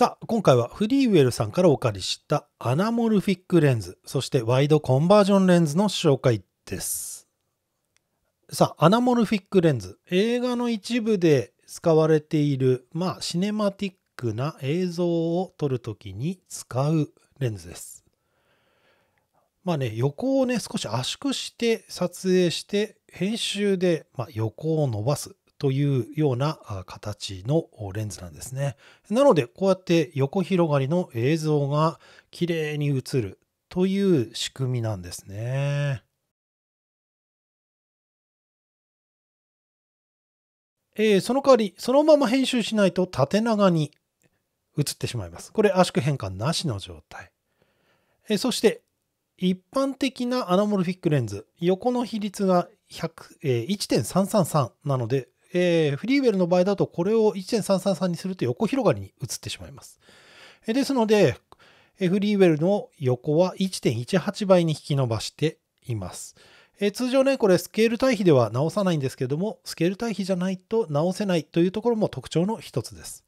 さあ、今回はフリーウェルさんからお借りしたアナモルフィックレンズ、そしてワイドコンバージョンレンズの紹介です。さあ、アナモルフィックレンズ。映画の一部で使われている、まあ、シネマティックな映像を撮るときに使うレンズです。まあね、横をね、少し圧縮して撮影して、編集で、ま横を伸ばす。というような形のレンズなんですね。なのでこうやって横広がりの映像が綺麗に映るという仕組みなんですね。えー、その代わりそのまま編集しないと縦長に映ってしまいます。これ圧縮変換なしの状態。えー、そして一般的なアナモルフィックレンズ横の比率が1え1.333なのでえー、フリーウェルの場合だとこれを1.333にすると横広がりに移ってしまいます。えですので、えフリーウェルの横は1.18倍に引き伸ばしています。え通常ね、これスケール対比では直さないんですけども、スケール対比じゃないと直せないというところも特徴の一つです。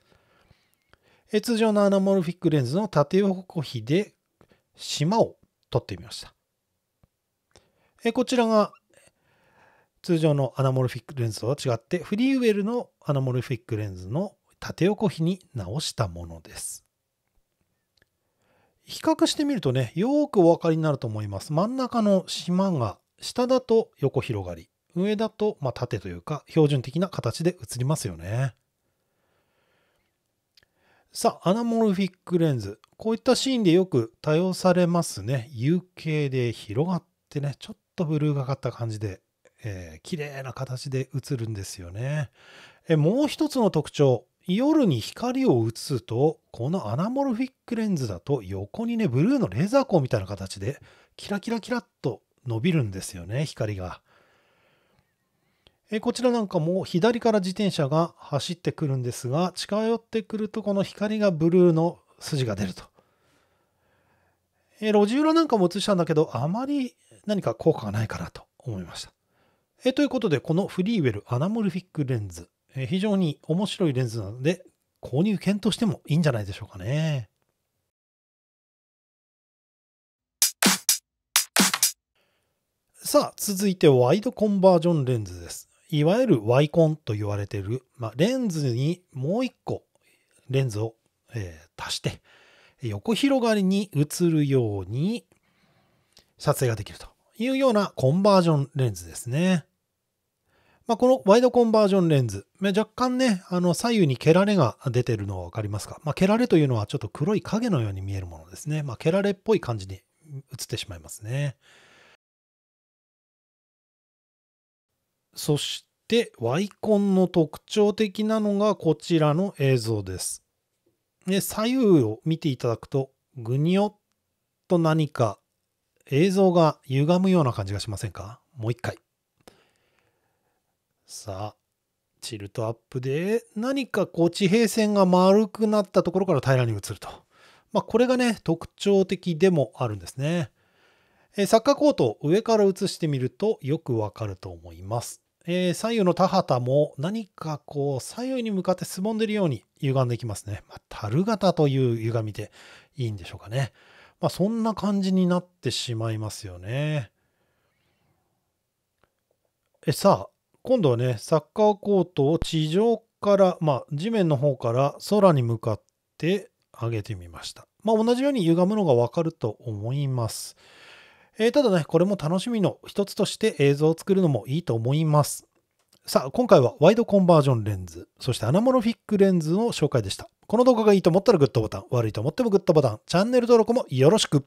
え通常のアナモルフィックレンズの縦横比で島を取ってみました。えこちらが通常のアナモルフィックレンズとは違ってフリーウェルのアナモルフィックレンズの縦横比に直したものです比較してみるとねよくお分かりになると思います真ん中の島が下だと横広がり上だとま縦というか標準的な形で映りますよねさあアナモルフィックレンズこういったシーンでよく多用されますね U 形で広がってねちょっとブルーがかった感じでえー、綺麗な形で映るんですよね。えもう一つの特徴、夜に光を映すと、このアナモルフィックレンズだと横にね、ブルーのレーザー光みたいな形で、キラキラキラっと伸びるんですよね、光が。えこちらなんかも左から自転車が走ってくるんですが、近寄ってくるとこの光がブルーの筋が出ると。え路地裏なんかも映したんだけど、あまり何か効果がないかなと思いました。えということで、このフリーウェルアナモルフィックレンズ、え非常に面白いレンズなので、購入検討してもいいんじゃないでしょうかね。さあ、続いてワイドコンバージョンレンズです。いわゆるワイコンと言われている、まあ、レンズにもう一個レンズを、えー、足して、横広がりに映るように撮影ができるというようなコンバージョンレンズですね。まあ、このワイドコンバージョンレンズ、まあ、若干ね、あの左右に蹴られが出てるのは分かりますか、まあ、蹴られというのはちょっと黒い影のように見えるものですね。まあ、蹴られっぽい感じに映ってしまいますね。そして、ワイコンの特徴的なのがこちらの映像です。で左右を見ていただくと、ぐにょっと何か映像が歪むような感じがしませんかもう一回。さあ、チルトアップで何かこう地平線が丸くなったところから平らに移ると。まあ、これがね、特徴的でもあるんですね。えサッカーコートを上から映してみるとよくわかると思います。えー、左右の田畑も何かこう左右に向かってすぼんでるように歪んできますね。まあ、樽型という歪みでいいんでしょうかね。まあ、そんな感じになってしまいますよね。えさあ今度はね、サッカーコートを地上から、まあ、地面の方から空に向かって上げてみました。まあ、同じように歪むのがわかると思います。えー、ただね、これも楽しみの一つとして映像を作るのもいいと思います。さあ、今回はワイドコンバージョンレンズ、そしてアナモロフィックレンズの紹介でした。この動画がいいと思ったらグッドボタン、悪いと思ってもグッドボタン、チャンネル登録もよろしく。